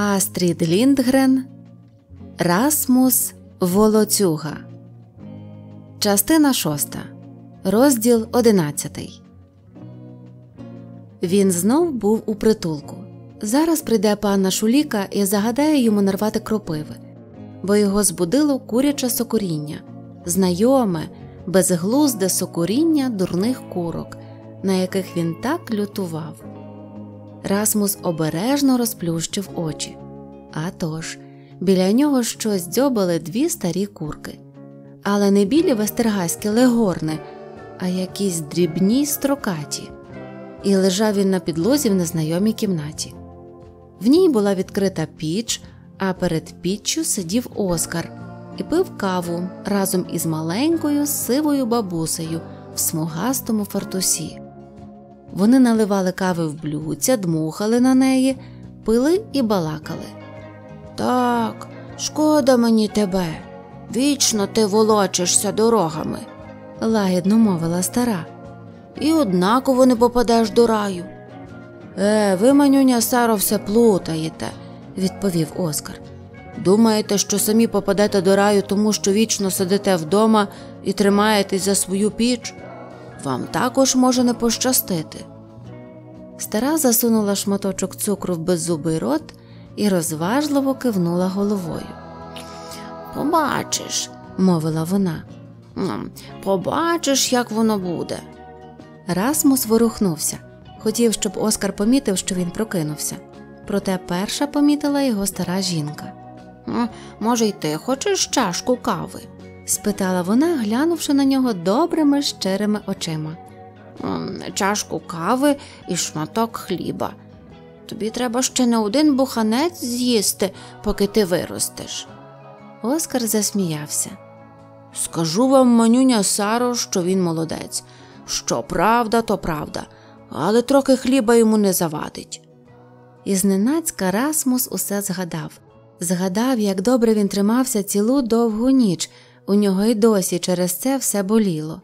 Астрід Ліндгрен, Расмус Волоцюга, Частина 6. Розділ 11. Він знов був у притулку. Зараз прийде панна Шуліка і загадає йому нарвати кропиви, бо його збудило куряче сокуріння, знайоме, безглузде сокуріння дурних курок, на яких він так лютував. Расмус обережно розплющив очі. А тож, біля нього щось дзьобали дві старі курки, але не білі вестергайські легорни, а якісь дрібні строкаті, і лежав він на підлозі в незнайомій кімнаті. В ній була відкрита піч, а перед піччю сидів Оскар і пив каву разом із маленькою сивою бабусею в смугастому фартусі. Вони наливали кави в блюдця, дмухали на неї, пили і балакали. Так, шкода мені тебе. Вічно ти волочишся дорогами, лагідно мовила стара. І однаково не попадеш до раю. Е, ви, манюня, Саро, все плутаєте, відповів Оскар. Думаєте, що самі попадете до раю, тому що вічно сидите вдома і тримаєтесь за свою піч? вам також може не пощастити. Стара засунула шматочок цукру в беззубий рот і розважливо кивнула головою. Побачиш, мовила вона, побачиш, як воно буде. Расмус ворухнувся. Хотів, щоб Оскар помітив, що він прокинувся. Проте перша помітила його стара жінка. Може, й ти хочеш чашку кави? спитала вона, глянувши на нього добрими щирими очима. Чашку кави і шматок хліба. Тобі треба ще не один буханець з'їсти, поки ти виростеш. Оскар засміявся. Скажу вам, манюня Саро, що він молодець. Що правда, то правда, але трохи хліба йому не завадить. І зненацька Расмус усе згадав згадав, як добре він тримався цілу довгу ніч, у нього й досі через це все боліло.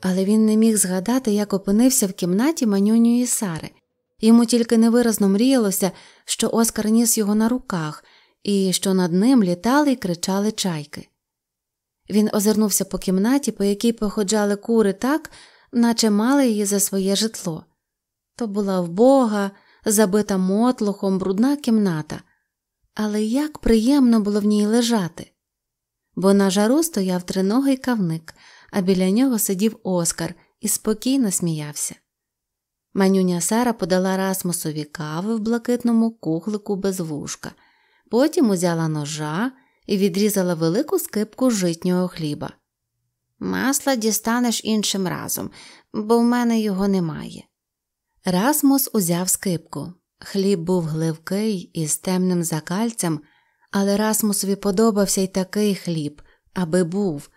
Але він не міг згадати, як опинився в кімнаті манюньої Сари, йому тільки невиразно мріялося, що Оскар ніс його на руках і що над ним літали й кричали чайки. Він озирнувся по кімнаті, по якій походжали кури так, наче мали її за своє житло. То була вбога, забита мотлухом, брудна кімната, але як приємно було в ній лежати бо на жару стояв триногий кавник, а біля нього сидів Оскар і спокійно сміявся. Манюня Сара подала Расмусові кави в блакитному кухлику без вушка, потім узяла ножа і відрізала велику скипку житнього хліба. Масла дістанеш іншим разом, бо в мене його немає. Расмус узяв скипку. Хліб був гливкий і з темним закальцем але Расмусові подобався й такий хліб, аби був.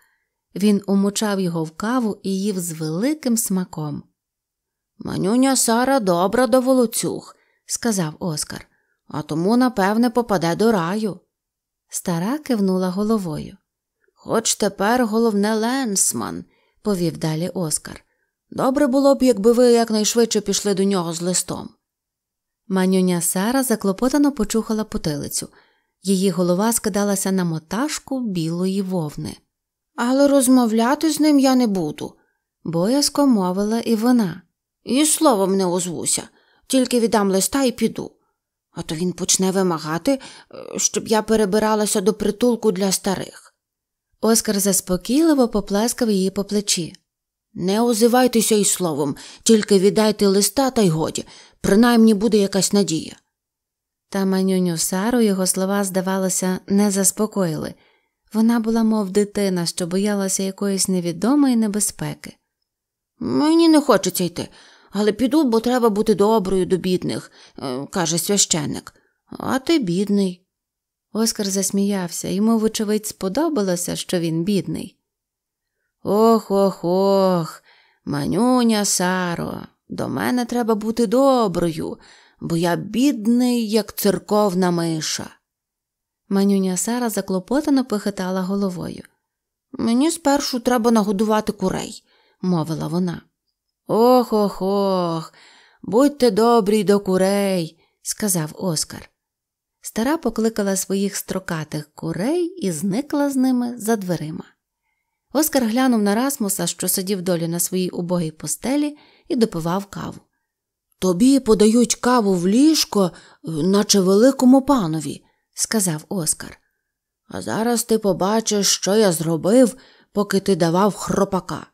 Він умучав його в каву і їв з великим смаком. Манюня Сара добра до волоцюг, сказав Оскар, а тому, напевне, попаде до раю. Стара кивнула головою. Хоч тепер, головне, Ленсман, повів далі Оскар. Добре було б, якби ви якнайшвидше пішли до нього з листом. Манюня Сара заклопотано почухала потилицю – Її голова скидалася на моташку білої вовни. Але розмовляти з ним я не буду, боязко мовила і вона. І словом не озвуся, тільки віддам листа і піду. А то він почне вимагати, е, щоб я перебиралася до притулку для старих. Оскар заспокійливо поплескав її по плечі. Не озивайтеся й словом, тільки віддайте листа, та й годі, принаймні буде якась надія. Та манюню Сару його слова, здавалося, не заспокоїли вона була, мов дитина, що боялася якоїсь невідомої небезпеки. Мені не хочеться йти, але піду, бо треба бути доброю до бідних, е, каже священник. А ти бідний. Оскар засміявся, йому, вочевидь, сподобалося, що він бідний. Ох ох ох, манюня Саро, до мене треба бути доброю бо я бідний, як церковна миша. Манюня Сара заклопотано похитала головою. Мені спершу треба нагодувати курей, мовила вона. Ох ох ох, будьте добрі до курей, сказав Оскар. Стара покликала своїх строкатих курей і зникла з ними за дверима. Оскар глянув на Расмуса, що сидів долі на своїй убогій постелі, і допивав каву. Тобі подають каву в ліжко, наче великому панові, сказав Оскар. А зараз ти побачиш, що я зробив, поки ти давав хропака.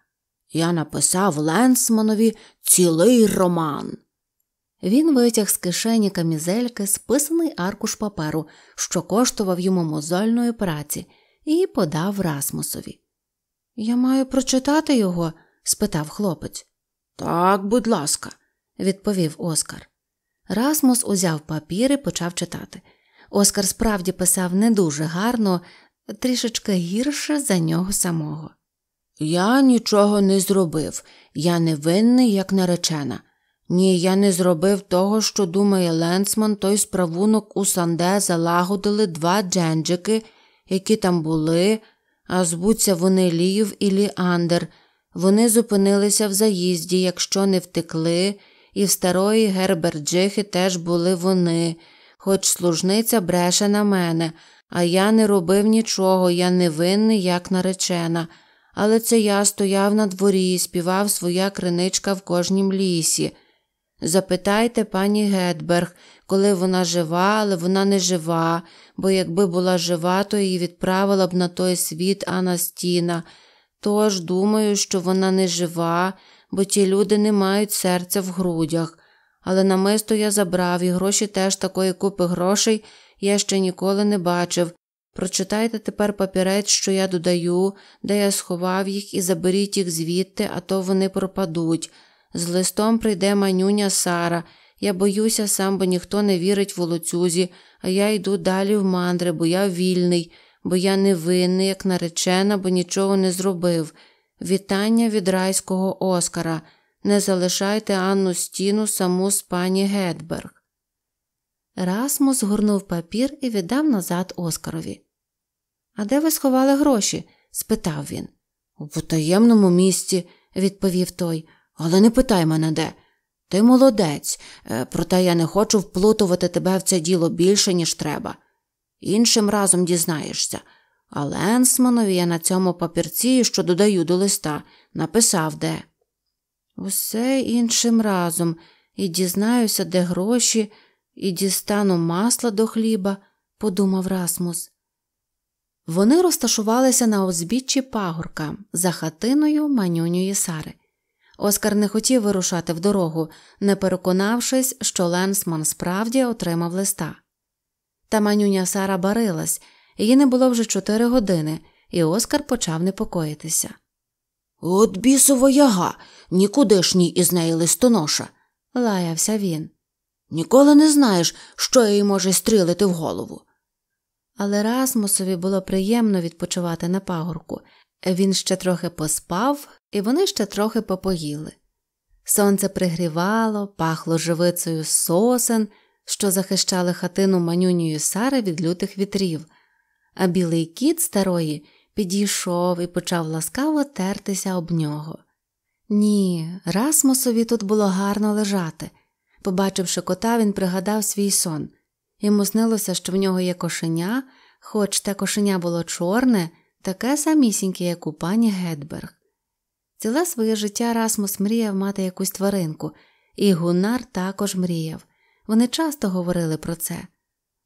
Я написав Ленсманові цілий роман. Він витяг з кишені камізельки списаний аркуш паперу, що коштував йому мозольної праці, і подав Расмусові. Я маю прочитати його? спитав хлопець. Так, будь ласка відповів Оскар. Расмус узяв папір і почав читати. Оскар справді писав не дуже гарно, трішечки гірше за нього самого. Я нічого не зробив, я не винний, як наречена. Ні, я не зробив того, що думає Ленсман, той справунок у Санде залагодили два дженджики, які там були, а збуться вони Лів і Ліандер. Вони зупинилися в заїзді, якщо не втекли, і в старої Герберджихи теж були вони, хоч служниця бреше на мене, а я не робив нічого, я невинний, як наречена. Але це я стояв на дворі і співав своя криничка в кожнім лісі. Запитайте пані Гетберг, коли вона жива, але вона не жива, бо якби була жива, то її відправила б на той світ Анастіна. Тож думаю, що вона не жива, бо ті люди не мають серця в грудях, але намисто я забрав і гроші теж такої купи грошей я ще ніколи не бачив. Прочитайте тепер папірець, що я додаю, де я сховав їх і заберіть їх звідти, а то вони пропадуть. З листом прийде манюня Сара. Я боюся сам, бо ніхто не вірить в волоцюзі, а я йду далі в мандри, бо я вільний, бо я невинний, як наречена, бо нічого не зробив. Вітання від райського Оскара. Не залишайте Анну стіну саму з пані Гетберг. Расмус згорнув папір і віддав назад Оскарові. А де ви сховали гроші? спитав він. В потаємному місці, відповів той, але не питай мене де. Ти молодець, е, проте я не хочу вплутувати тебе в це діло більше, ніж треба. Іншим разом дізнаєшся. А Ленсманові я на цьому папірці, що додаю до листа, написав де. Усе іншим разом і дізнаюся, де гроші, і дістану масла до хліба, подумав Расмус. Вони розташувалися на узбіччі пагорка за хатиною манюньої Сари. Оскар не хотів вирушати в дорогу, не переконавшись, що Ленсман справді отримав листа. Та манюня Сара барилась Її не було вже чотири години, і Оскар почав непокоїтися. От бісова яга, нікудишній із неї листоноша, лаявся він. Ніколи не знаєш, що їй може стрілити в голову. Але Расмусові було приємно відпочивати на пагорку. Він ще трохи поспав, і вони ще трохи попоїли. Сонце пригрівало, пахло живицею сосен, що захищали хатину манюнію Сари від лютих вітрів а білий кіт старої підійшов і почав ласкаво тертися об нього. Ні, Расмусові тут було гарно лежати. Побачивши кота, він пригадав свій сон. Йому снилося, що в нього є кошеня, хоч те кошеня було чорне, таке самісіньке, як у пані Гетберг. Ціле своє життя Расмус мріяв мати якусь тваринку, і Гунар також мріяв. Вони часто говорили про це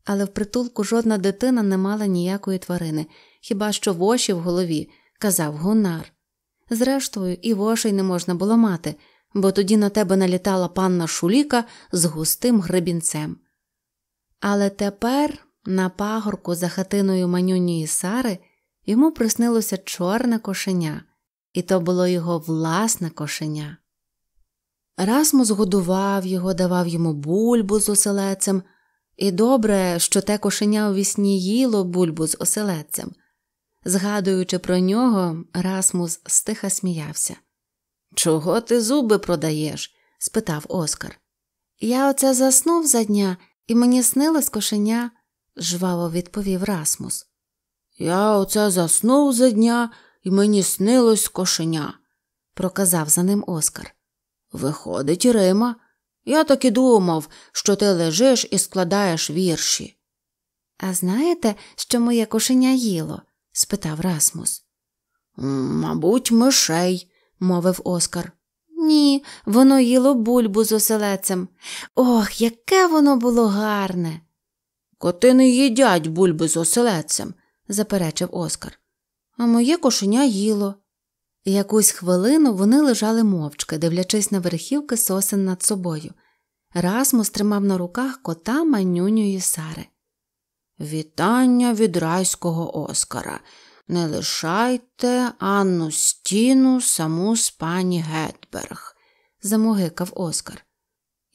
але в притулку жодна дитина не мала ніякої тварини, хіба що воші в голові, казав гунар. Зрештою, і вошей не можна було мати, бо тоді на тебе налітала панна Шуліка з густим гребінцем. Але тепер, на пагорку за хатиною манюні Сари, йому приснилося чорне кошеня, і то було його власне кошеня. Расмус годував його, давав йому бульбу з оселецем, і добре, що те кошеня у вісні їло бульбу з оселедцем. Згадуючи про нього, Расмус стиха сміявся. Чого ти зуби продаєш? спитав Оскар. Я оце заснув за дня, і мені снилось кошеня, жваво відповів Расмус. Я оце заснув за дня, і мені снилось кошеня, проказав за ним Оскар. Виходить, Рима, я так і думав, що ти лежиш і складаєш вірші. А знаєте, що моє кошеня їло? спитав Расмус. Мабуть, мишей, мовив Оскар. Ні, воно їло бульбу з оселецем. Ох, яке воно було гарне. Коти не їдять бульби з оселецем, заперечив Оскар. А моє кошеня їло. Якусь хвилину вони лежали мовчки, дивлячись на верхівки сосен над собою. Расмус тримав на руках кота манюню і Сари. Вітання від райського Оскара. Не лишайте Анну стіну саму з пані Гетберг, замугикав Оскар.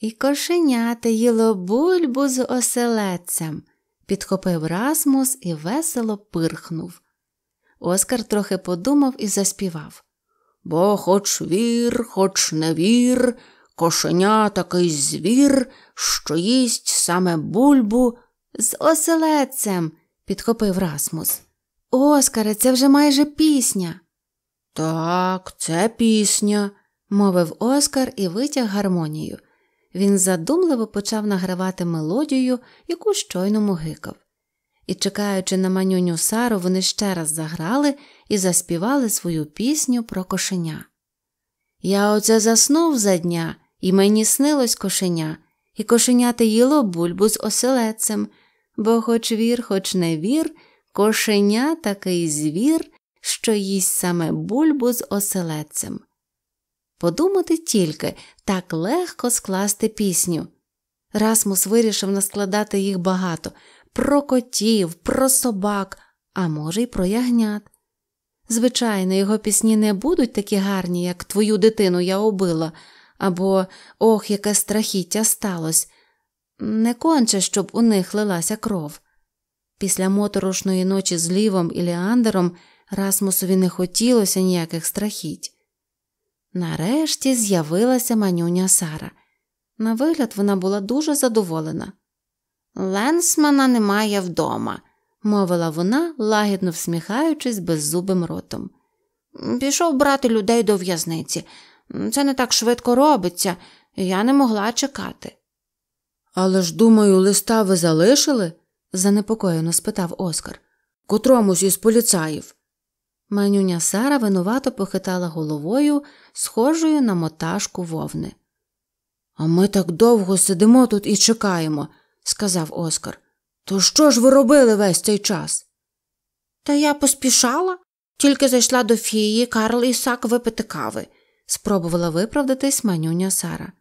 І кошенята їло бульбу з оселедцем, підхопив Расмус і весело пирхнув. Оскар трохи подумав і заспівав. Бо хоч вір, хоч не вір, кошеня такий звір, що їсть саме бульбу з оселецем, підхопив Расмус. Оскаре, це вже майже пісня. Так, це пісня, мовив Оскар і витяг гармонію. Він задумливо почав награвати мелодію, яку щойно мугикав і, чекаючи на манюню Сару, вони ще раз заграли і заспівали свою пісню про кошеня. Я оце заснув за дня, і мені снилось кошеня, і кошенята їло бульбу з оселецем, бо, хоч вір, хоч не вір, кошеня такий звір, що їсть саме бульбу з оселецем. Подумати тільки так легко скласти пісню. Расмус вирішив наскладати їх багато, про котів, про собак, а може, й про ягнят. Звичайно, його пісні не будуть такі гарні, як Твою дитину я убила, або Ох, яке страхіття сталось. Не конче, щоб у них лилася кров. Після моторошної ночі з Лівом і Ліандером Расмусові не хотілося ніяких страхіть. Нарешті з'явилася манюня Сара. На вигляд вона була дуже задоволена. Ленсмана немає вдома, мовила вона, лагідно всміхаючись беззубим ротом. Пішов брати людей до в'язниці. Це не так швидко робиться, я не могла чекати. Але ж, думаю, листа ви залишили? занепокоєно спитав Оскар. Котромусь із поліцаїв. Манюня Сара винувато похитала головою, схожою на мотажку вовни. А ми так довго сидимо тут і чекаємо сказав Оскар. То що ж ви робили весь цей час? Та я поспішала, тільки зайшла до фії Карл Ісак випити кави, спробувала виправдатись манюня Сара.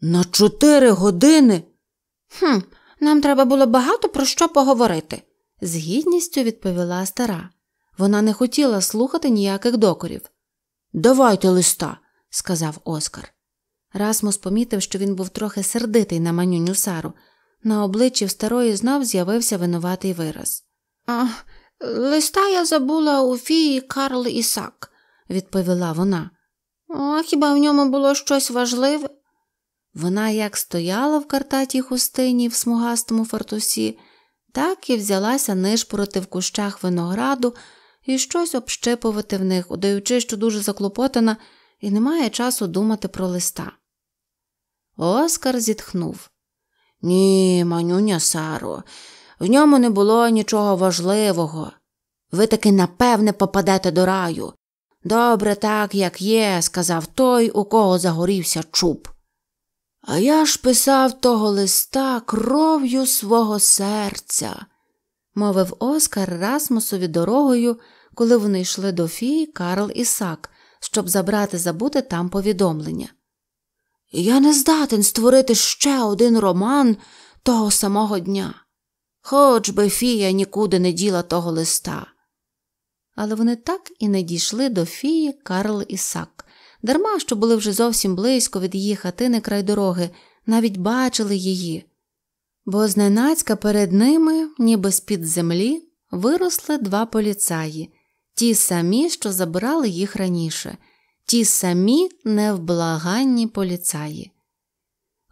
На чотири години? «Хм, нам треба було багато про що поговорити, з гідністю відповіла стара. Вона не хотіла слухати ніяких докорів. Давайте листа, сказав Оскар. Расмус помітив, що він був трохи сердитий на манюню Сару. На обличчі в старої знов з'явився винуватий вираз. А, листа я забула у фії Карл Ісак, відповіла вона. «А Хіба в ньому було щось важливе? Вона як стояла в картатій хустині в смугастому фартусі, так і взялася нишпорити в кущах винограду і щось общипувати в них, удаючи, що дуже заклопотана, і не має часу думати про листа. Оскар зітхнув. Ні, манюня Саро, в ньому не було нічого важливого. Ви таки напевне попадете до раю. Добре так, як є, сказав той, у кого загорівся чуб. А я ж писав того листа кров'ю свого серця, мовив Оскар Расмусові дорогою, коли вони йшли до фії Карл і Сак, щоб забрати забути там повідомлення. Я не здатен створити ще один роман того самого дня, хоч би Фія нікуди не діла того листа. Але вони так і не дійшли до Фії Карл і Сак, дарма що були вже зовсім близько від її хатини край дороги, навіть бачили її, бо зненацька перед ними, ніби з під землі, виросли два поліцаї, ті самі, що забирали їх раніше ті самі невблаганні поліцаї.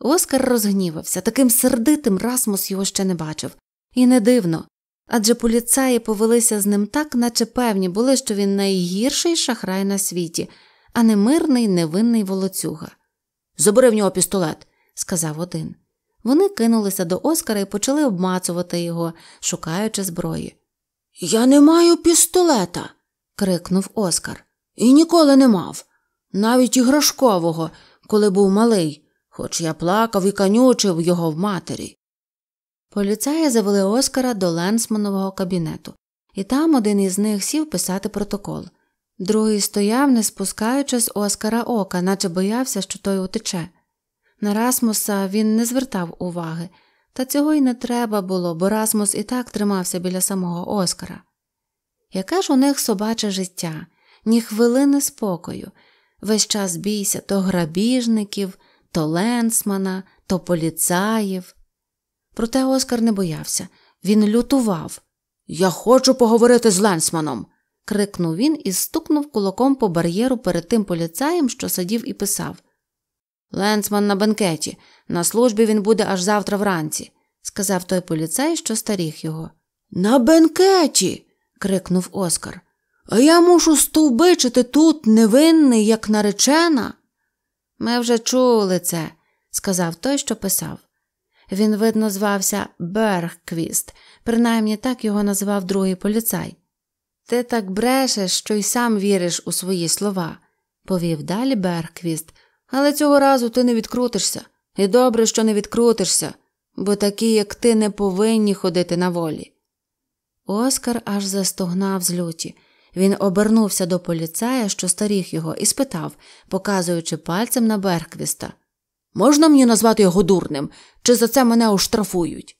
Оскар розгнівався, таким сердитим Расмус його ще не бачив, і не дивно адже поліцаї повелися з ним так, наче певні були, що він найгірший шахрай на світі, а не мирний невинний волоцюга. Забери в нього пістолет, сказав один. Вони кинулися до Оскара і почали обмацувати його, шукаючи зброї. Я не маю пістолета. крикнув Оскар і ніколи не мав, навіть іграшкового, коли був малий, хоч я плакав і канючив його в матері. Поліцаї завели Оскара до Ленсманового кабінету, і там один із них сів писати протокол. Другий стояв, не спускаючи з Оскара ока, наче боявся, що той утече. На Расмуса він не звертав уваги, та цього й не треба було, бо Расмус і так тримався біля самого Оскара. Яке ж у них собаче життя, ні хвилини спокою, весь час бійся то грабіжників, то ленсмана, то поліцаїв. Проте Оскар не боявся, він лютував. Я хочу поговорити з ленсманом. крикнув він і стукнув кулаком по бар'єру перед тим поліцаєм, що сидів і писав. Ленсман на бенкеті, на службі він буде аж завтра вранці, сказав той поліцай, що старіх його. На бенкеті. крикнув Оскар. А я мушу стовбичити тут невинний, як наречена. Ми вже чули це, сказав той, що писав. Він, видно, звався Бергквіст, принаймні так його назвав другий поліцай. Ти так брешеш, що й сам віриш у свої слова, повів далі Бергквіст, але цього разу ти не відкрутишся, і добре, що не відкрутишся, бо такі, як ти, не повинні ходити на волі. Оскар аж застогнав з люті. Він обернувся до поліцая, що старіх його, і спитав, показуючи пальцем на Берквіста Можна мені назвати його дурним, чи за це мене оштрафують?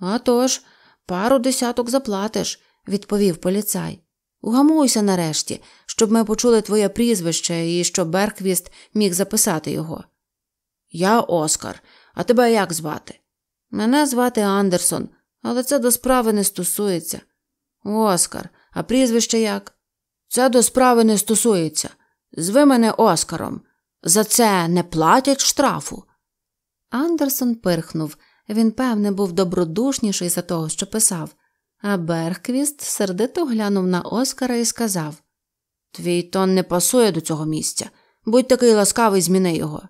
«А тож, пару десяток заплатиш, відповів поліцай. Угамуйся нарешті, щоб ми почули твоє прізвище і щоб Берквіст міг записати його. Я Оскар, а тебе як звати? Мене звати Андерсон, але це до справи не стосується. Оскар, а прізвище як? Це до справи не стосується. Зви мене Оскаром. За це не платять штрафу. Андерсон пирхнув. Він, певне, був добродушніший за того, що писав, а Берхквіст сердито глянув на Оскара і сказав Твій тон не пасує до цього місця. Будь такий ласкавий, зміни його.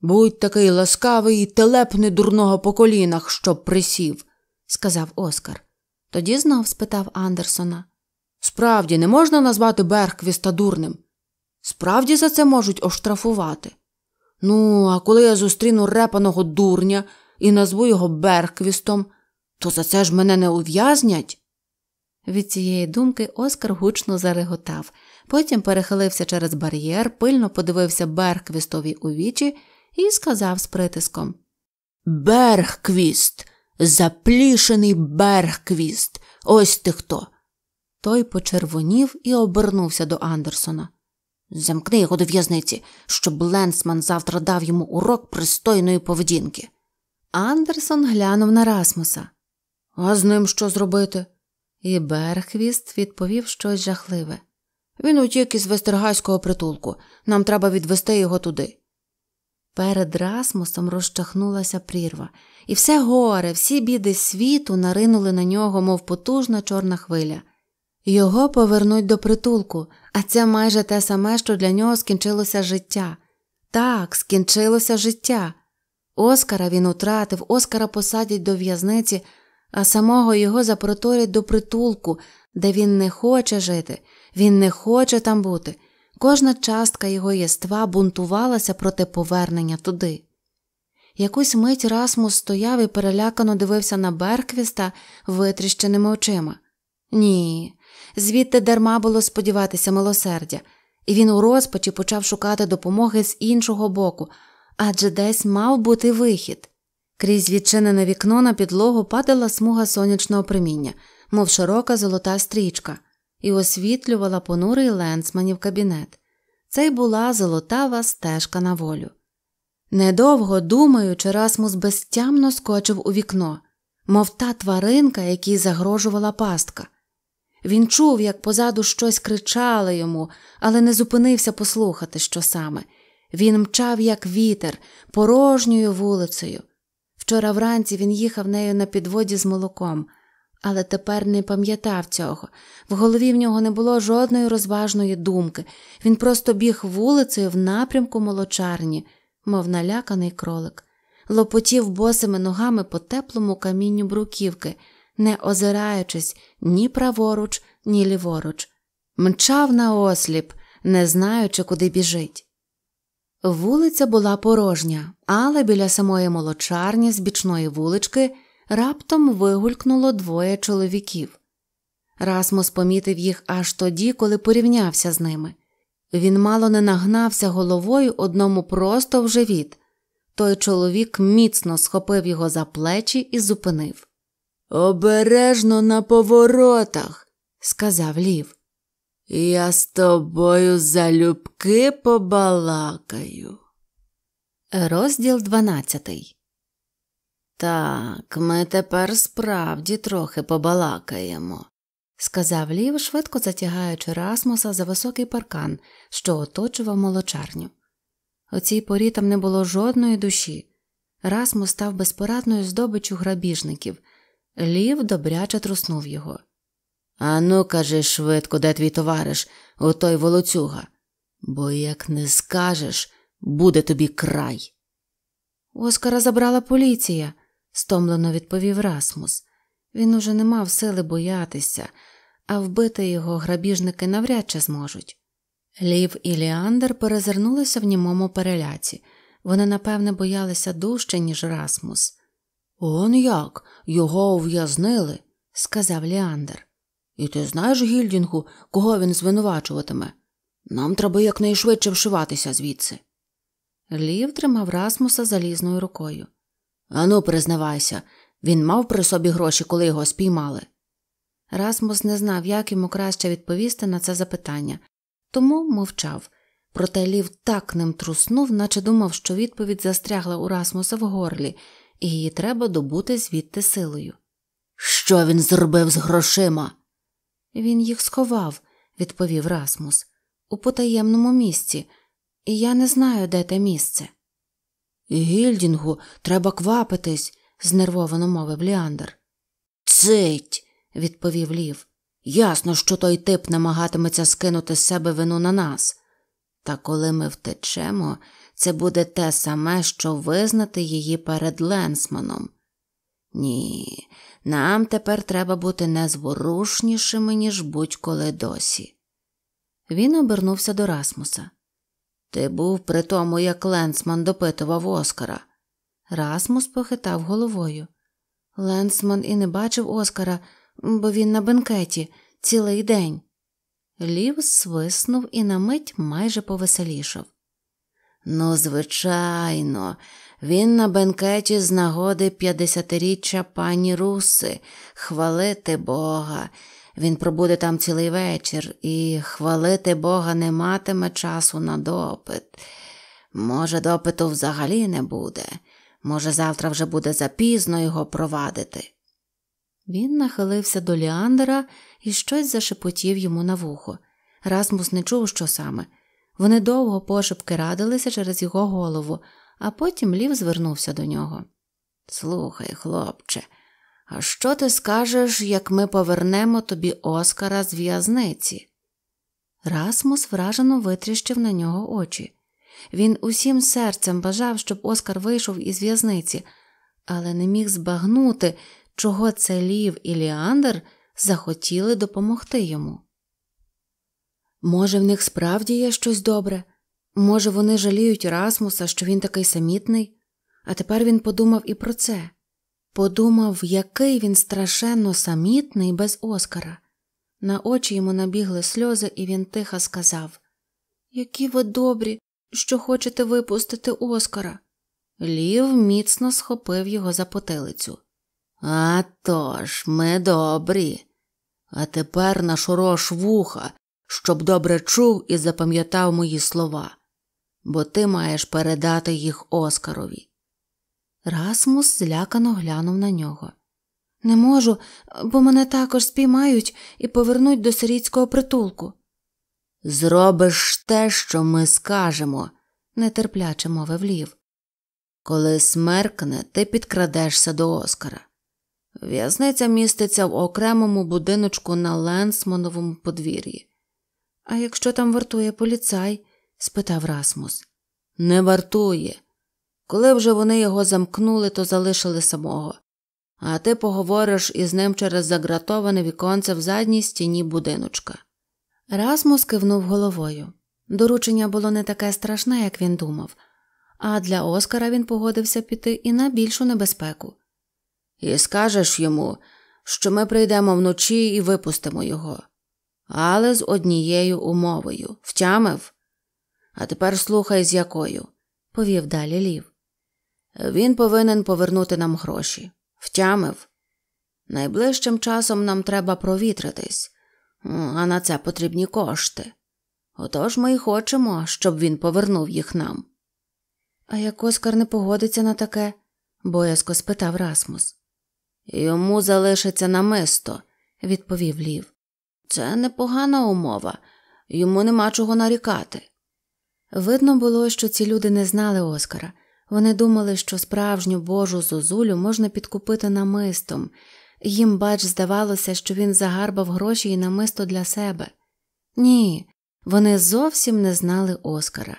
Будь такий ласкавий і телепни дурного по колінах, щоб присів, сказав Оскар. Тоді знов спитав Андерсона Справді не можна назвати Берквіста дурним. Справді за це можуть оштрафувати. Ну, а коли я зустріну репаного дурня і назву його Берквістом, то за це ж мене не ув'язнять. Від цієї думки Оскар гучно зареготав, потім перехилився через бар'єр, пильно подивився Берквістові у вічі і сказав з притиском Берквіст, заплішений Берквіст, ось ти хто. Той почервонів і обернувся до Андерсона. Замкни його до в'язниці, щоб Ленсман завтра дав йому урок пристойної поведінки. Андерсон глянув на Расмуса. А з ним що зробити? І Берхвіст відповів щось жахливе. Він утік із вестергайського притулку, нам треба відвести його туди. Перед Расмусом розчахнулася прірва, і все горе, всі біди світу наринули на нього, мов потужна чорна хвиля. Його повернуть до притулку, а це майже те саме, що для нього скінчилося життя. Так, скінчилося життя. Оскара він утратив, Оскара посадять до в'язниці, а самого його запроторять до притулку, де він не хоче жити, він не хоче там бути. Кожна частка його єства бунтувалася проти повернення туди. Якусь мить Расмус стояв і перелякано дивився на Берквіста витріщеними очима. Ні, звідти дарма було сподіватися милосердя, і він у розпачі почав шукати допомоги з іншого боку, адже десь мав бути вихід. Крізь відчинене вікно на підлогу падала смуга сонячного приміння, мов широка золота стрічка, і освітлювала понурий ленсманів кабінет. Це й була золотава стежка на волю. Недовго думаючи, Расмус безтямно скочив у вікно, мов та тваринка, якій загрожувала пастка. Він чув, як позаду щось кричало йому, але не зупинився послухати, що саме. Він мчав, як вітер, порожньою вулицею. Вчора вранці він їхав нею на підводі з молоком, але тепер не пам'ятав цього. В голові в нього не було жодної розважної думки. Він просто біг вулицею в напрямку молочарні, мов наляканий кролик, лопотів босими ногами по теплому камінню бруківки не озираючись ні праворуч, ні ліворуч, мчав на осліп, не знаючи, куди біжить. Вулиця була порожня, але біля самої молочарні з бічної вулички раптом вигулькнуло двоє чоловіків. Расмус помітив їх аж тоді, коли порівнявся з ними. Він мало не нагнався головою одному просто в живіт. Той чоловік міцно схопив його за плечі і зупинив. Обережно на поворотах, сказав лів. Я з тобою залюбки побалакаю. Розділ дванадцятий. Так, ми тепер справді трохи побалакаємо, сказав лів, швидко затягаючи Расмуса за високий паркан, що оточував молочарню. У цій порі там не було жодної душі. Расмус став безпорадною здобичю грабіжників, Лів добряче труснув його. Ану, кажи швидко, де твій товариш, отой волоцюга, бо як не скажеш, буде тобі край. Оскара забрала поліція, стомлено відповів Расмус. Він уже не мав сили боятися, а вбити його грабіжники навряд чи зможуть. Лів і Ліандер перезирнулися в німому переляці. Вони, напевне, боялися дужче, ніж Расмус. Он як, його ув'язнили, сказав Ліандер. І ти знаєш, Гільдінгу, кого він звинувачуватиме? Нам треба якнайшвидше вшиватися звідси. Лів тримав Расмуса залізною рукою. Ану, признавайся, він мав при собі гроші, коли його спіймали. Расмус не знав, як йому краще відповісти на це запитання, тому мовчав. Проте Лів так ним труснув, наче думав, що відповідь застрягла у Расмуса в горлі, і її треба добути звідти силою. Що він зробив з грошима? Він їх сховав, відповів Расмус, у потаємному місці, і я не знаю, де те місце. Гільдінгу треба квапитись, знервовано мовив Ліандр. Цить, відповів Лів. Ясно, що той тип намагатиметься скинути з себе вину на нас. Та коли ми втечемо, це буде те саме, що визнати її перед Ленсманом. Ні, нам тепер треба бути незворушнішими, ніж будь-коли досі. Він обернувся до Расмуса. Ти був при тому, як Ленсман допитував Оскара. Расмус похитав головою. Ленсман і не бачив Оскара, бо він на бенкеті цілий день. Лів свиснув і на мить майже повеселішав. Ну, звичайно, він на бенкеті з нагоди 50-річчя пані Руси, хвалити Бога. Він пробуде там цілий вечір і хвалити Бога не матиме часу на допит. Може, допиту взагалі не буде, може, завтра вже буде запізно його провадити. Він нахилився до Ліандера і щось зашепотів йому на вухо. Расмус не чув, що саме. Вони довго пошепки радилися через його голову, а потім лів звернувся до нього. Слухай, хлопче, а що ти скажеш, як ми повернемо тобі Оскара з в'язниці? Расмус вражено витріщив на нього очі. Він усім серцем бажав, щоб Оскар вийшов із в'язниці, але не міг збагнути, чого це Лів і Ліандер захотіли допомогти йому. Може, в них справді є щось добре? Може, вони жаліють Расмуса, що він такий самітний? А тепер він подумав і про це подумав, який він страшенно самітний без Оскара. На очі йому набігли сльози, і він тихо сказав Які ви добрі, що хочете випустити Оскара. Лів міцно схопив його за потилицю. «А тож, ми добрі. А тепер наш рош вуха щоб добре чув і запам'ятав мої слова, бо ти маєш передати їх Оскарові. Расмус злякано глянув на нього. Не можу, бо мене також спіймають і повернуть до сирійського притулку. Зробиш те, що ми скажемо, нетерпляче мовив Лів. Коли смеркне, ти підкрадешся до Оскара. В'язниця міститься в окремому будиночку на Ленсмоновому подвір'ї. А якщо там вартує поліцай? спитав Расмус. Не вартує. Коли вже вони його замкнули, то залишили самого. А ти поговориш із ним через загратоване віконце в задній стіні будиночка. Расмус кивнув головою. Доручення було не таке страшне, як він думав, а для Оскара він погодився піти і на більшу небезпеку. І скажеш йому, що ми прийдемо вночі і випустимо його але з однією умовою втямив. А тепер слухай, з якою, повів далі лів. Він повинен повернути нам гроші. Втямив. Найближчим часом нам треба провітритись, а на це потрібні кошти. Отож ми й хочемо, щоб він повернув їх нам. А як Оскар не погодиться на таке? боязко спитав Расмус. Йому залишиться намисто, відповів Лів. Це непогана умова, йому нема чого нарікати. Видно було, що ці люди не знали Оскара. Вони думали, що справжню божу зозулю можна підкупити намистом, їм, бач, здавалося, що він загарбав гроші і намисто для себе. Ні, вони зовсім не знали Оскара.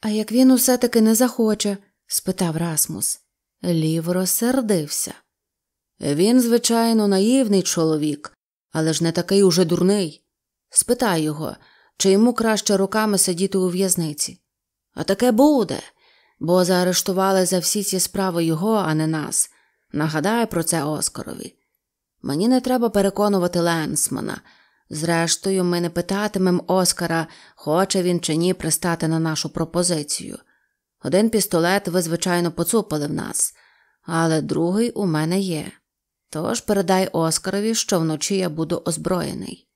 А як він усе таки не захоче? спитав Расмус. Лів розсердився. Він, звичайно, наївний чоловік, але ж не такий уже дурний. Спитай його, чи йому краще роками сидіти у в'язниці. А таке буде, бо заарештували за всі ці справи його, а не нас. Нагадаю про це Оскарові. Мені не треба переконувати Ленсмана. Зрештою, ми не питатимем Оскара, хоче він чи ні пристати на нашу пропозицію. Один пістолет ви, звичайно, поцупили в нас, але другий у мене є. Тож передай Оскарові, що вночі я буду озброєний.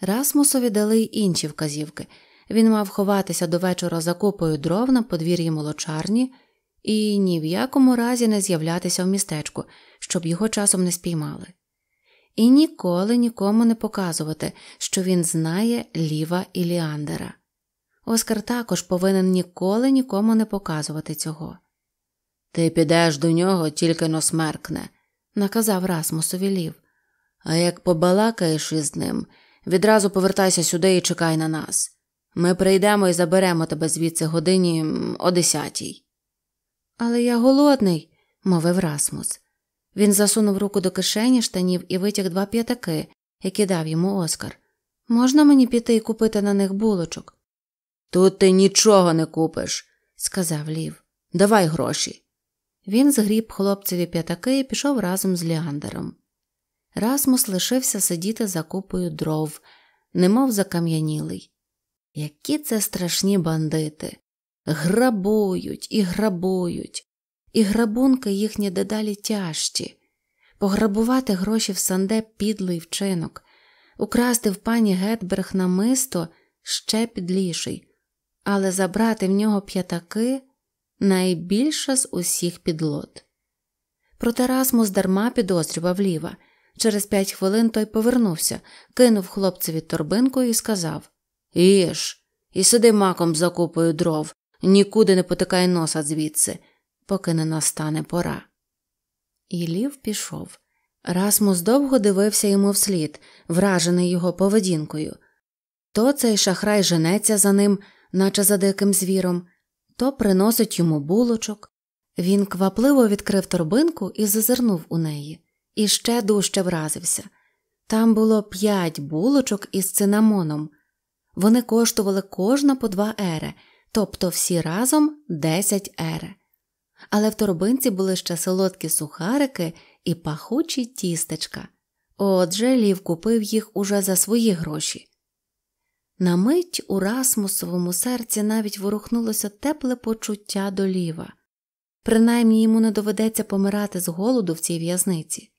Расмусові дали й інші вказівки. Він мав ховатися до вечора за купою дров на подвір'ї молочарні і ні в якому разі не з'являтися в містечку, щоб його часом не спіймали. І ніколи нікому не показувати, що він знає ліва Іліандера. Оскар також повинен ніколи нікому не показувати цього. Ти підеш до нього, тільки но смеркне наказав Расмусові лів. А як побалакаєш із ним, відразу повертайся сюди і чекай на нас. Ми прийдемо і заберемо тебе звідси годині о десятій. Але я голодний, мовив Расмус. Він засунув руку до кишені штанів і витяг два п'ятаки, які дав йому Оскар. Можна мені піти і купити на них булочок? Тут ти нічого не купиш, сказав лів. Давай гроші. Він згріб хлопцеві п'ятаки і пішов разом з Ліандером. Расмус лишився сидіти за купою дров, немов закам'янілий. Які це страшні бандити! Грабують і грабують, і грабунки їхні дедалі тяжкі. Пограбувати гроші в Санде підлий вчинок, украсти в пані Гетберг намисто ще підліший, але забрати в нього п'ятаки найбільша з усіх підлот. Проте Расмус дарма підозрював ліва. Через п'ять хвилин той повернувся, кинув хлопцеві торбинку і сказав Іж, і сиди маком за купою дров, нікуди не потикай носа звідси, поки не настане пора. І лів пішов. Расмус довго дивився йому вслід, вражений його поведінкою. То цей шахрай женеться за ним, наче за диким звіром, то приносить йому булочок. Він квапливо відкрив торбинку і зазирнув у неї, і ще дужче вразився. Там було п'ять булочок із цинамоном. Вони коштували кожна по два ере, тобто всі разом десять ере. Але в торбинці були ще солодкі сухарики і пахучі тістечка. Отже, Лів купив їх уже за свої гроші. На мить у Расмусовому серці навіть ворухнулося тепле почуття доліва, принаймні йому не доведеться помирати з голоду в цій в'язниці,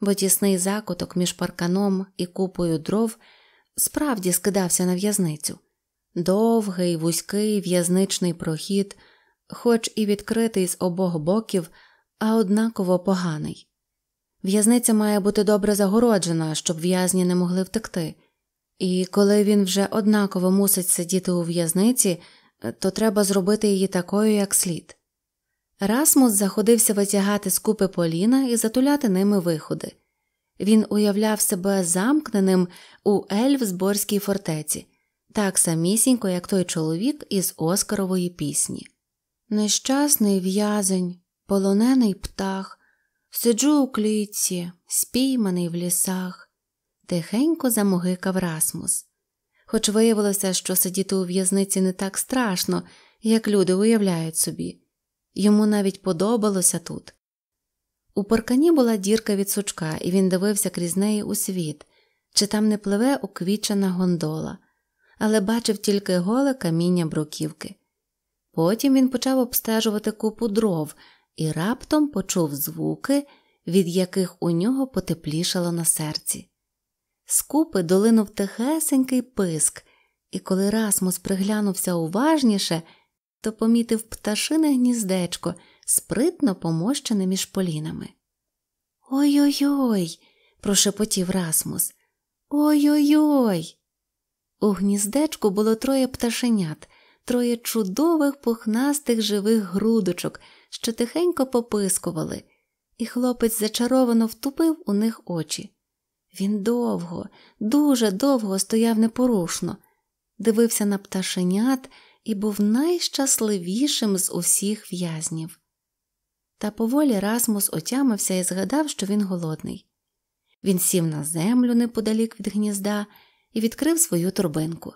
бо тісний закуток між парканом і купою дров справді скидався на в'язницю довгий, вузький в'язничний прохід, хоч і відкритий з обох боків, а однаково поганий. В'язниця має бути добре загороджена, щоб в'язні не могли втекти. І коли він вже однаково мусить сидіти у в'язниці, е, то треба зробити її такою, як слід. Расмус заходився витягати скупи поліна і затуляти ними виходи. Він уявляв себе замкненим у Ельвсборській фортеці, так самісінько, як той чоловік із Оскарової пісні. Нещасний в'язень, полонений птах, сиджу у клітці, спійманий в лісах тихенько замогикав Расмус. Хоч виявилося, що сидіти у в'язниці не так страшно, як люди уявляють собі, йому навіть подобалося тут. У паркані була дірка від сучка, і він дивився крізь неї у світ, чи там не пливе уквічена гондола, але бачив тільки голе каміння бруківки. Потім він почав обстежувати купу дров і раптом почув звуки, від яких у нього потеплішало на серці. З купи долинув тихесенький писк, і коли Расмус приглянувся уважніше, то помітив пташине гніздечко, спритно помощене між полінами. Ой ой ой, прошепотів Расмус. Ой ой ой. У гніздечку було троє пташенят, троє чудових пухнастих живих грудочок, що тихенько попискували, і хлопець зачаровано втупив у них очі. Він довго, дуже довго стояв непорушно, дивився на пташенят і був найщасливішим з усіх в'язнів. Та поволі Расмус отямився і згадав, що він голодний. Він сів на землю неподалік від гнізда і відкрив свою торбинку.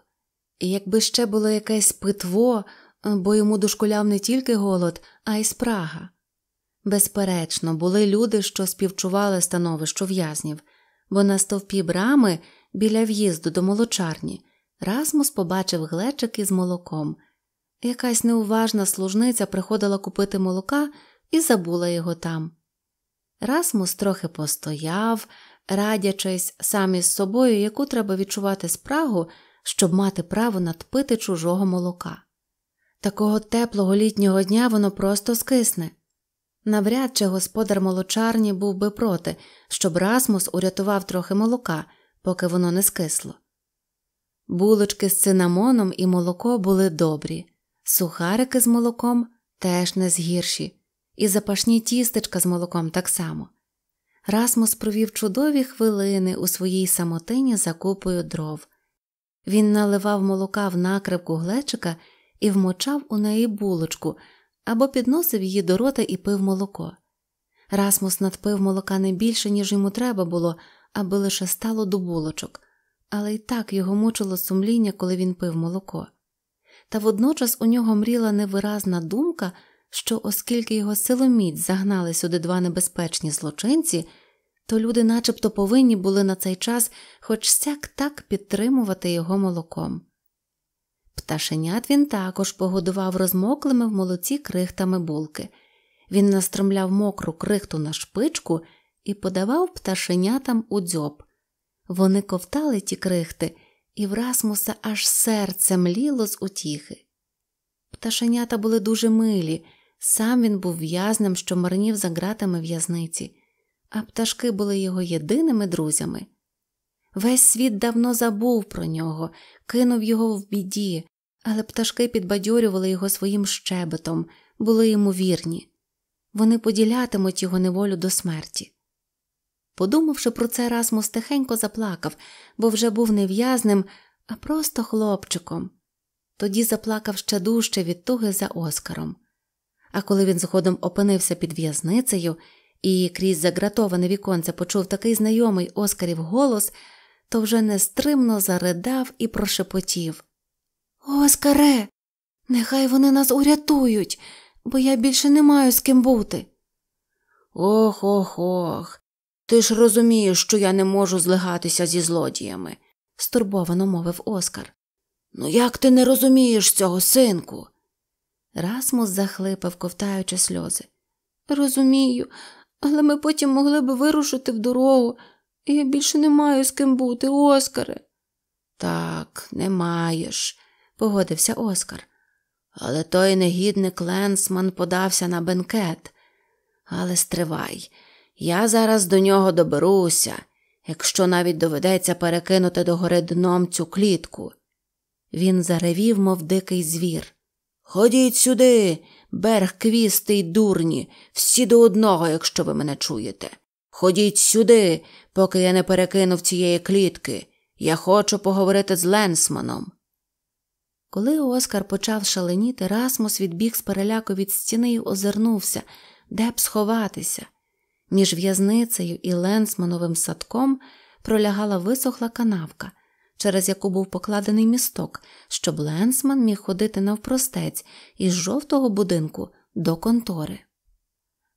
І якби ще було якесь питво, бо йому дошкуляв не тільки голод, а й спрага. Безперечно, були люди, що співчували становище в'язнів бо на стовпі брами біля в'їзду до молочарні Расмус побачив глечик із молоком. Якась неуважна служниця приходила купити молока і забула його там. Расмус трохи постояв, радячись сам із собою, яку треба відчувати спрагу, щоб мати право надпити чужого молока. Такого теплого літнього дня воно просто скисне. Навряд чи господар молочарні був би проти, щоб Расмус урятував трохи молока, поки воно не скисло. Булочки з цинамоном і молоко були добрі, сухарики з молоком теж не згірші, і запашні тістечка з молоком так само. Расмус провів чудові хвилини у своїй самотині за купою дров. Він наливав молока в накривку глечика і вмочав у неї булочку або підносив її до рота і пив молоко. Расмус надпив молока не більше, ніж йому треба було, аби лише стало до булочок, але й так його мучило сумління, коли він пив молоко. Та водночас у нього мріла невиразна думка, що, оскільки його силоміць загнали сюди два небезпечні злочинці, то люди начебто повинні були на цей час хоч сяк так підтримувати його молоком. Пташенят він також погодував розмоклими в молоці крихтами булки. Він настромляв мокру крихту на шпичку і подавав пташенятам у дзьоб. Вони ковтали ті крихти, і в Расмуса аж серце мліло з утіхи. Пташенята були дуже милі, сам він був в'язнем, що марнів за ґратами в'язниці, а пташки були його єдиними друзями. Весь світ давно забув про нього, кинув його в біді, але пташки підбадьорювали його своїм щебетом, були йому вірні вони поділятимуть його неволю до смерті. Подумавши про це, Расмус тихенько заплакав, бо вже був не в'язним, а просто хлопчиком. Тоді заплакав ще дужче від туги за Оскаром. А коли він згодом опинився під в'язницею і крізь загратоване віконце почув такий знайомий Оскарів голос, то вже нестримно заридав і прошепотів Оскаре, нехай вони нас урятують, бо я більше не маю з ким бути. Ох ох ох. Ти ж розумієш, що я не можу злигатися зі злодіями, стурбовано мовив Оскар. Ну, як ти не розумієш цього, синку? Расмус захлипав, ковтаючи сльози. Розумію, але ми потім могли би вирушити в дорогу, і я більше не маю з ким бути, Оскаре. Так, не маєш, погодився Оскар. Але той негідник Ленсман подався на бенкет. Але стривай, я зараз до нього доберуся, якщо навіть доведеться перекинути до гори дном цю клітку. Він заревів, мов дикий звір. Ходіть сюди, берг квісти й дурні, всі до одного, якщо ви мене чуєте. Ходіть сюди, поки я не перекинув цієї клітки. Я хочу поговорити з Ленсманом. Коли Оскар почав шаленіти, Расмус відбіг з переляку від стіни і озирнувся, де б сховатися. Між в'язницею і Ленсмановим садком пролягала висохла канавка, через яку був покладений місток, щоб Ленсман міг ходити навпростець із жовтого будинку до контори.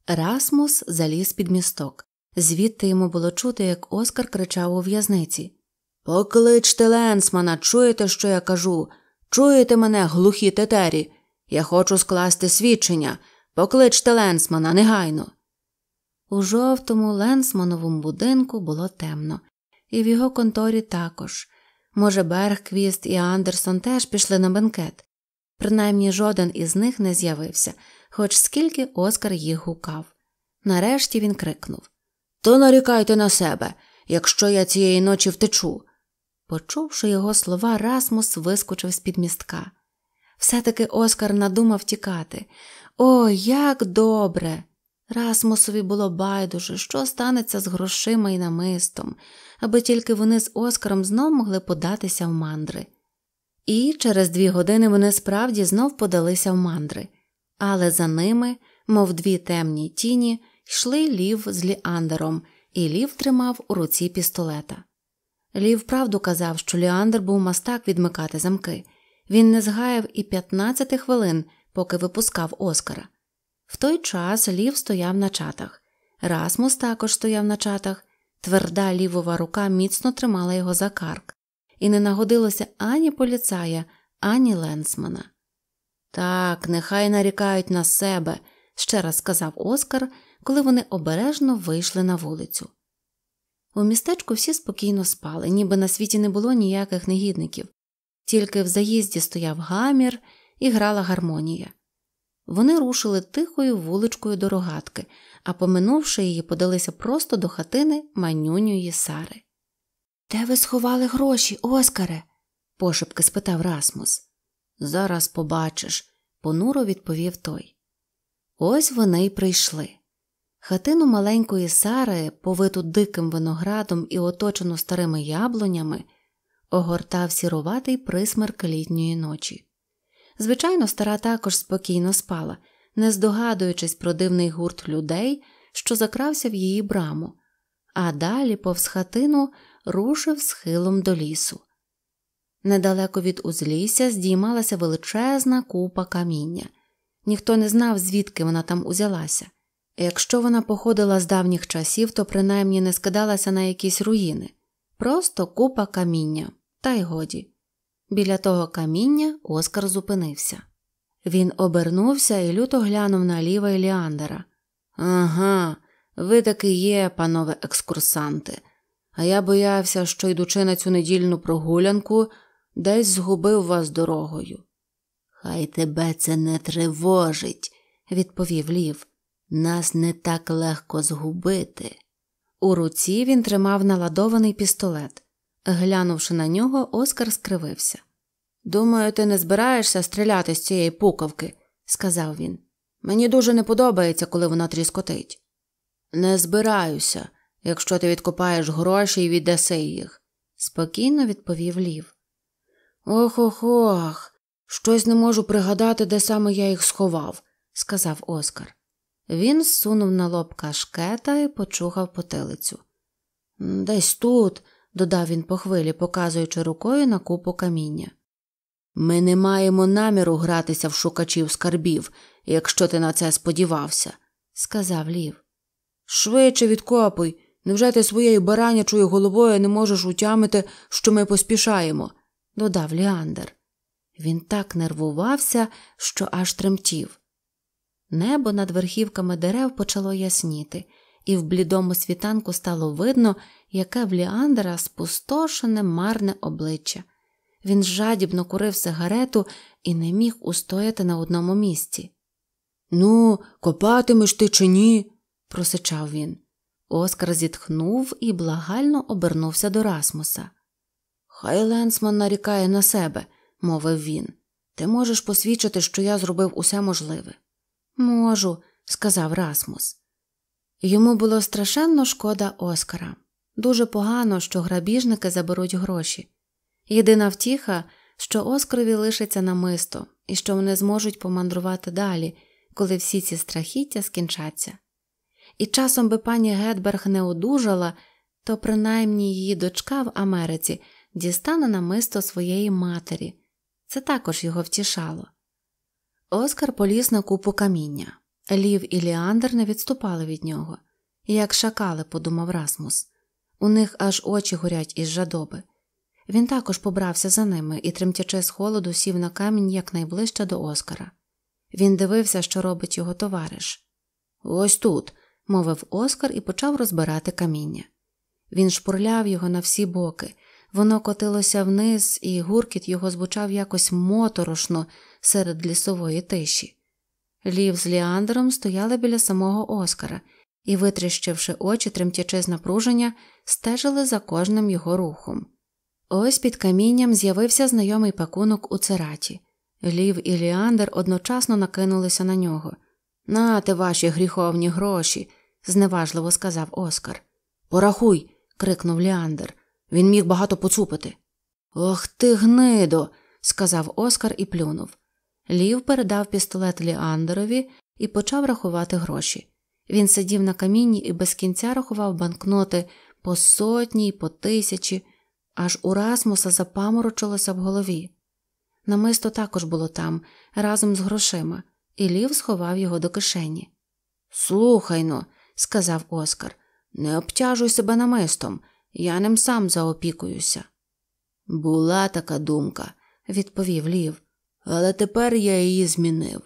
Расмус заліз під місток. Звідти йому було чути, як Оскар кричав у в'язниці Покличте Ленсмана, чуєте, що я кажу? Чуєте мене, глухі тетері? Я хочу скласти свідчення. Покличте Ленсмана негайно. У жовтому Ленсмановому будинку було темно, і в його конторі також. Може, Бергквіст і Андерсон теж пішли на бенкет. Принаймні жоден із них не з'явився, хоч скільки Оскар їх гукав. Нарешті він крикнув То нарікайте на себе, якщо я цієї ночі втечу. Почувши його слова, Расмус вискочив з під містка. Все-таки Оскар надумав тікати. О, як добре! Расмусові було байдуже, що станеться з грошима і намистом, аби тільки вони з Оскаром знов могли податися в мандри. І через дві години вони справді знов подалися в мандри, але за ними, мов дві темні тіні, йшли лів з ліандером, і лів тримав у руці пістолета. Лів правду казав, що Ліандр був мастак відмикати замки. Він не згаяв і 15 хвилин, поки випускав Оскара. В той час Лів стояв на чатах. Расмус також стояв на чатах, тверда лівова рука міцно тримала його за карк, і не нагодилося ані поліцая, ані ленсмана. Так, нехай нарікають на себе, ще раз сказав Оскар, коли вони обережно вийшли на вулицю. У містечку всі спокійно спали, ніби на світі не було ніяких негідників, тільки в заїзді стояв гамір і грала гармонія. Вони рушили тихою вуличкою до рогатки, а поминувши її, подалися просто до хатини манюньої Сари. Де ви сховали гроші, Оскаре? пошепки спитав Расмус. Зараз побачиш, понуро відповів той. Ось вони й прийшли. Хатину маленької Сари, повиту диким виноградом і оточену старими яблунями, огортав сіроватий присмерк літньої ночі. Звичайно, стара також спокійно спала, не здогадуючись про дивний гурт людей, що закрався в її браму, а далі, повз хатину, рушив схилом до лісу. Недалеко від узлісся здіймалася величезна купа каміння. Ніхто не знав, звідки вона там узялася. Якщо вона походила з давніх часів, то принаймні не скидалася на якісь руїни, просто купа каміння, та й годі. Біля того каміння Оскар зупинився. Він обернувся і люто глянув на ліва Еліандера. Ага, ви таки є, панове екскурсанти, а я боявся, що, йдучи на цю недільну прогулянку, десь згубив вас дорогою. Хай тебе це не тривожить, відповів лів. Нас не так легко згубити. У руці він тримав наладований пістолет. Глянувши на нього, Оскар скривився. Думаю, ти не збираєшся стріляти з цієї пуковки, сказав він. Мені дуже не подобається, коли вона тріскотить. Не збираюся, якщо ти відкопаєш гроші і віддаси їх, спокійно відповів Лів. Ох ох ох, щось не можу пригадати, де саме я їх сховав, сказав Оскар. Він сунув на лоб кашкета і почухав потилицю. Десь тут, додав він по хвилі, показуючи рукою на купу каміння. Ми не маємо наміру гратися в шукачів скарбів, якщо ти на це сподівався, сказав лів. Швидше відкопуй. Невже ти своєю баранячою головою не можеш утямити, що ми поспішаємо? додав Ліандер. Він так нервувався, що аж тремтів. Небо над верхівками дерев почало ясніти, і в блідому світанку стало видно, яке в Ліандера спустошене марне обличчя. Він жадібно курив сигарету і не міг устояти на одному місці. Ну, копатимеш ти чи ні? просичав він. Оскар зітхнув і благально обернувся до Расмуса. Хай Ленсман нарікає на себе, мовив він. Ти можеш посвідчити, що я зробив усе можливе. Можу, сказав Расмус. Йому було страшенно шкода Оскара. Дуже погано, що грабіжники заберуть гроші. Єдина втіха, що Оскарові лишиться намисто і що вони зможуть помандрувати далі, коли всі ці страхіття скінчаться. І часом би пані Гетберг не одужала, то принаймні її дочка в Америці дістане намисто своєї матері. Це також його втішало. Оскар поліз на купу каміння. Лів і Ліандр не відступали від нього, як шакали, подумав Расмус. У них аж очі горять із жадоби. Він також побрався за ними і, тремтячи з холоду, сів на камінь якнайближче до Оскара. Він дивився, що робить його товариш. Ось тут, мовив Оскар і почав розбирати каміння. Він шпурляв його на всі боки, воно котилося вниз, і гуркіт його звучав якось моторошно серед лісової тиші. Лів з Ліандером стояли біля самого Оскара і, витріщивши очі, тремтячи з напруження, стежили за кожним його рухом. Ось під камінням з'явився знайомий пакунок у цераті. Лів і Ліандер одночасно накинулися на нього. Нате ваші гріховні гроші, зневажливо сказав Оскар. Порахуй. крикнув Ліандер. Він міг багато поцупити. Ох ти, гнидо, сказав Оскар і плюнув. Лів передав пістолет Ліандерові і почав рахувати гроші. Він сидів на камінні і без кінця рахував банкноти по сотні й по тисячі, аж у Расмуса запаморочилося в голові. Намисто також було там, разом з грошима, і Лів сховав його до кишені. Слухай ну, сказав Оскар, не обтяжуй себе намистом, я ним сам заопікуюся. Була така думка, відповів Лів але тепер я її змінив.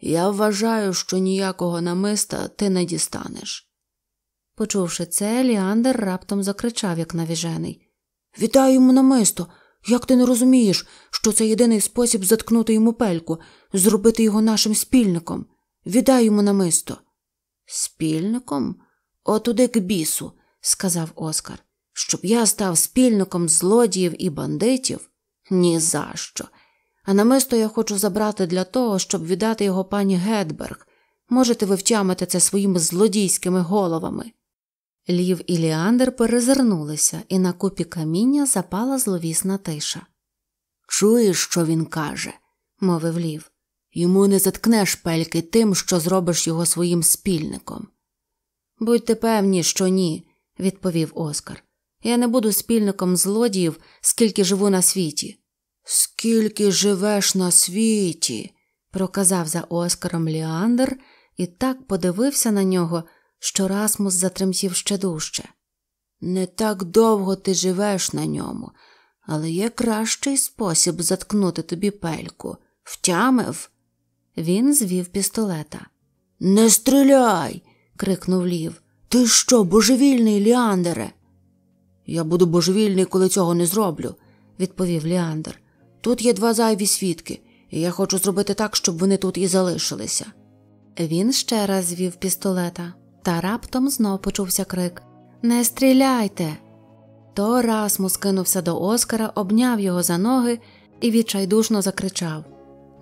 Я вважаю, що ніякого намиста ти не дістанеш. Почувши це, Ліандер раптом закричав, як навіжений Вітаю йому намисто! Як ти не розумієш, що це єдиний спосіб заткнути йому пельку, зробити його нашим спільником? Віддай йому намисто. Спільником? Отуди к бісу, сказав Оскар. Щоб я став спільником злодіїв і бандитів? Ні за що а намисто я хочу забрати для того, щоб віддати його пані Гедберг. Можете ви втямити це своїми злодійськими головами. Лів і Ліандер перезирнулися, і на купі каміння запала зловісна тиша. Чуєш, що він каже, мовив Лів. Йому не заткнеш пельки тим, що зробиш його своїм спільником. Будьте певні, що ні, відповів Оскар. Я не буду спільником злодіїв, скільки живу на світі. Скільки живеш на світі, проказав за Оскаром Ліандр і так подивився на нього, що Расмус затремтів ще дужче. Не так довго ти живеш на ньому, але є кращий спосіб заткнути тобі пельку. Втямив. Він звів пістолета. Не стріляй. крикнув лів. Ти що, божевільний, Ліандере? Я буду божевільний, коли цього не зроблю, відповів Ліандер. Тут є два зайві свідки, і я хочу зробити так, щоб вони тут і залишилися. Він ще раз звів пістолета, та раптом знов почувся крик Не стріляйте. То Расмус кинувся до Оскара, обняв його за ноги і відчайдушно закричав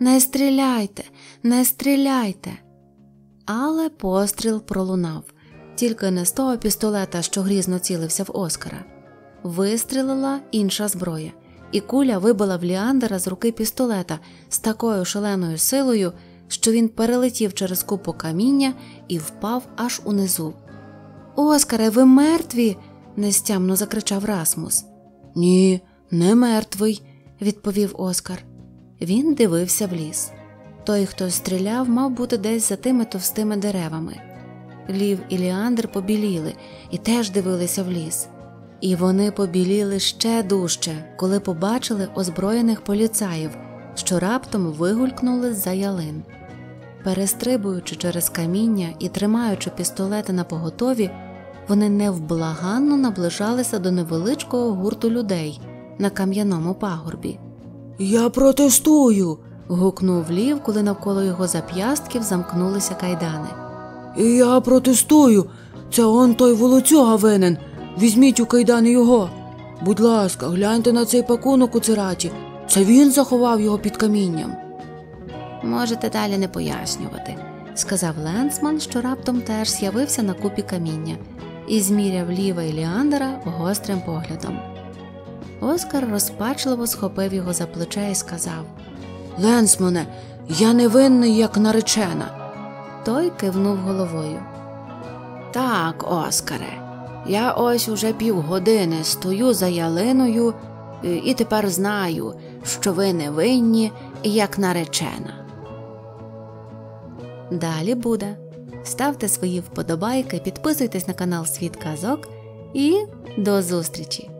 Не стріляйте, не стріляйте. Але постріл пролунав, тільки не з того пістолета, що грізно цілився в Оскара. Вистрілила інша зброя і куля вибила в Ліандера з руки пістолета з такою шаленою силою, що він перелетів через купу каміння і впав аж унизу. Оскаре, ви мертві. нестямно закричав Расмус. Ні, не мертвий, відповів Оскар. Він дивився в ліс. Той, хто стріляв, мав бути десь за тими товстими деревами. Лів і Ліандр побіліли і теж дивилися в ліс і вони побіліли ще дужче, коли побачили озброєних поліцаїв, що раптом вигулькнули з за ялин. Перестрибуючи через каміння і тримаючи пістолети на поготові, вони невблаганно наближалися до невеличкого гурту людей на кам'яному пагорбі. Я протестую. гукнув Лів, коли навколо його зап'ястків замкнулися кайдани. Я протестую. Це он той волоцюга винен. Візьміть у кайдани його. Будь ласка, гляньте на цей пакунок у цираті. Це він заховав його під камінням. Можете далі не пояснювати, сказав Ленсман, що раптом теж з'явився на купі каміння, і зміряв ліва і Ліандера гострим поглядом. Оскар розпачливо схопив його за плече і сказав Ленсмане, я невинний, як наречена. Той кивнув головою. Так, Оскаре. Я ось уже півгодини стою за ялиною е, і тепер знаю, що ви не винні, як наречена. Далі буде. Ставте свої вподобайки, підписуйтесь на канал Світ Казок і до зустрічі!